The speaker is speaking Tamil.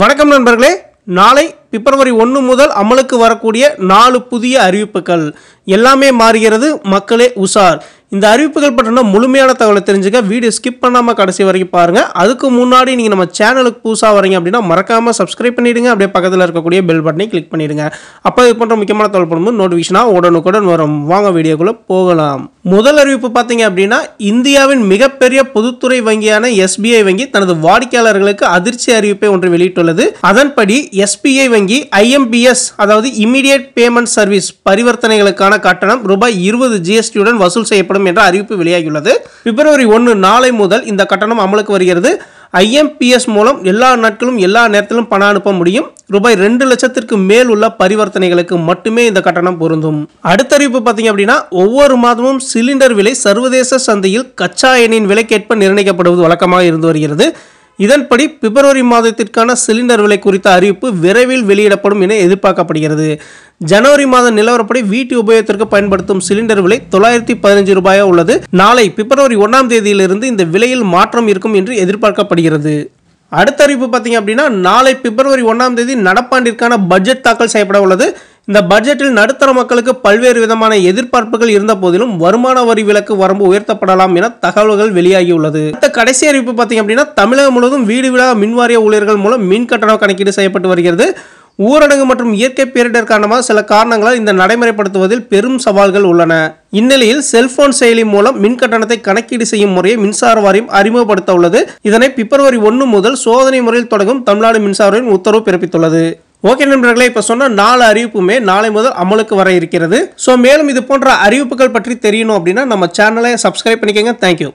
வணக்கம் நண்பர்களே நாளை பிப்ரவரி ஒன்று முதல் அமலுக்கு வரக்கூடிய நாலு புதிய அறிவிப்புகள் எல்லாமே மாறுகிறது மக்களே உஷார் இந்த அறிவிப்புகள் பற்றின முழுமையான தகவலை தெரிஞ்சுக்க வீடியோ ஸ்கிப் பண்ணாமல் கடைசி வரைக்கும் பாருங்கள் அதுக்கு முன்னாடி நீங்கள் நம்ம சேனலுக்கு புதுசாக வரீங்க அப்படின்னா மறக்காமல் சப்ஸ்கிரைப் பண்ணிவிடுங்க அப்படியே பக்கத்தில் இருக்கக்கூடிய பெல் பட்டனை கிளிக் பண்ணிவிடுங்க அப்போ இது போன்ற முக்கியமான தகவல் பண்ணும்போது நோட்டிஃபிகேஷனாக உடனுக்குடன் வரும் வாங்க வீடியோக்குள்ளே போகலாம் முதல் அறிவிப்பு பார்த்தீங்க அப்படின்னா இந்தியாவின் மிகப்பெரிய பொதுத்துறை வங்கியான எஸ்பிஐ வங்கி தனது வாடிக்கையாளர்களுக்கு அதிர்ச்சி அறிவிப்பை ஒன்று வெளியிட்டுள்ளது அதன்படி எஸ்பிஐ வங்கி ஐஎம்பிஎஸ் அதாவது இம்மிடியட் பேமெண்ட் சர்வீஸ் பரிவர்த்தனைகளுக்கான கட்டணம் ரூபாய் இருபது ஜிஎஸ்டியுடன் வசூல் செய்யப்படும் என்ற அறிவிப்பு வெளியாகியுள்ளது பிப்ரவரி ஒன்று நாளை முதல் இந்த கட்டணம் அமலுக்கு வருகிறது ஐஎம்பிஎஸ் மூலம் எல்லா நாட்களும் எல்லா நேரத்திலும் பணம் அனுப்ப முடியும் ரூபாய் ரெண்டு லட்சத்திற்கு மேல் உள்ள பரிவர்த்தனைகளுக்கு மட்டுமே இந்த கட்டணம் பொருந்தும் அடுத்த அறிவிப்பு பார்த்தீங்க அப்படின்னா ஒவ்வொரு மாதமும் சிலிண்டர் விலை சர்வதேச சந்தையில் கச்சா எண்ணின் விலைக்கேற்ப நிர்ணயிக்கப்படுவது வழக்கமாக இருந்து வருகிறது இதன்படி பிப்ரவரி மாதத்திற்கான சிலிண்டர் விலை குறித்த அறிவிப்பு விரைவில் வெளியிடப்படும் என எதிர்பார்க்கப்படுகிறது ஜனவரி மாத நிலவரப்படி வீட்டு உபயோகத்திற்கு பயன்படுத்தும் சிலிண்டர் விலை தொள்ளாயிரத்தி பதினஞ்சு ரூபாயாக உள்ளது நாளை பிப்ரவரி ஒன்றாம் தேதியிலிருந்து இந்த விலையில் மாற்றம் இருக்கும் என்று எதிர்பார்க்கப்படுகிறது அடுத்த அறிவிப்பு பார்த்தீங்க அப்படின்னா நாளை பிப்ரவரி ஒன்றாம் தேதி நடப்பாண்டிற்கான பட்ஜெட் தாக்கல் செய்யப்பட உள்ளது இந்த பட்ஜெட்டில் நடுத்தர மக்களுக்கு பல்வேறு விதமான எதிர்பார்ப்புகள் இருந்த போதிலும் வருமான வரி விலக்கு வரம்பு உயர்த்தப்படலாம் என தகவல்கள் வெளியாகியுள்ளது அடுத்த கடைசி அறிவிப்பு பார்த்தீங்க அப்படின்னா தமிழகம் முழுவதும் வீடு விழா மின்வாரிய ஊழியர்கள் மூலம் மின் கட்டணம் கணக்கீடு செய்யப்பட்டு வருகிறது ஊரடங்கு மற்றும் இயற்கை பேரிடர் காரணமாக சில காரணங்களால் இந்த நடைமுறைப்படுத்துவதில் பெரும் சவால்கள் உள்ளன இந்நிலையில் செல்போன் செயலி மூலம் மின் கட்டணத்தை கணக்கீடு செய்யும் முறையை மின்சார வாரியம் அறிமுகப்படுத்த உள்ளது இதனை பிப்ரவரி ஒன்று முதல் சோதனை முறையில் தொடங்கும் தமிழ்நாடு மின்சார வாரியம் உத்தரவு பிறப்பித்துள்ளது ஓகே நண்பர்களே இப்போ சொன்ன நாலு அறிவிப்புமே நாளை முதல் அமலுக்கு வர இருக்கிறது ஸோ மேலும் இது போன்ற அறிவிப்புகள் பற்றி தெரியணும் அப்படின்னா நம்ம சேனலை சப்ஸ்கிரைப் பண்ணிக்கோங்க தேங்க்யூ